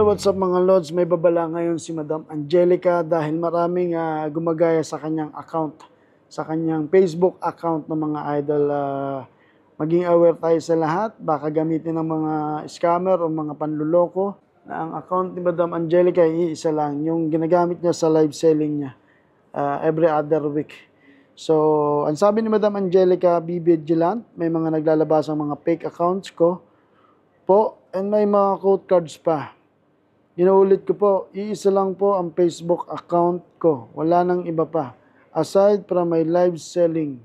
Hello, what's up mga Lods? May babala ngayon si Madam Angelica dahil maraming uh, gumagaya sa kanyang account, sa kanyang Facebook account ng mga idol. Uh, maging aware tayo sa lahat, baka gamitin ng mga scammer o mga panluloko na ang account ni Madam Angelica ay isa lang, yung ginagamit niya sa live selling niya uh, every other week. So, ang sabi ni Madam Angelica, be vigilant, may mga naglalabas ng mga fake accounts ko po, and may mga quote cards pa. Inuulit ko po, iisa lang po ang Facebook account ko. Wala nang iba pa. Aside from my live selling,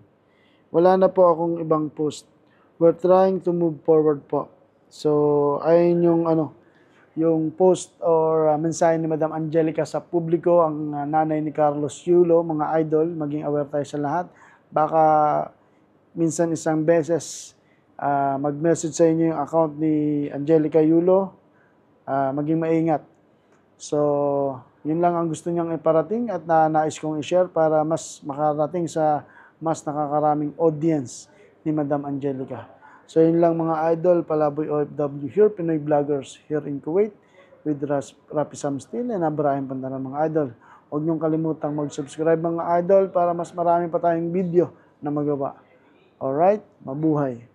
wala na po akong ibang post. We're trying to move forward po. So, ayun yung ano, yung post or uh, mensahe ni Madam Angelica sa publiko, ang uh, nanay ni Carlos Yulo, mga idol, maging aware tayo sa lahat. Baka minsan isang beses uh, mag-message sa inyo yung account ni Angelica Yulo uh, maging maingat. So, yun lang ang gusto niyang iparating at na nais kong i-share para mas makarating sa mas nakakaraming audience ni Madam Angelica. So, yun lang mga idol, Palaboy OFW here, Pinoy Vloggers here in Kuwait with Rapi Samstil and Abraham Pandana mga idol. Huwag niyong kalimutang mag-subscribe mga idol para mas marami pa tayong video na magawa. Alright, mabuhay!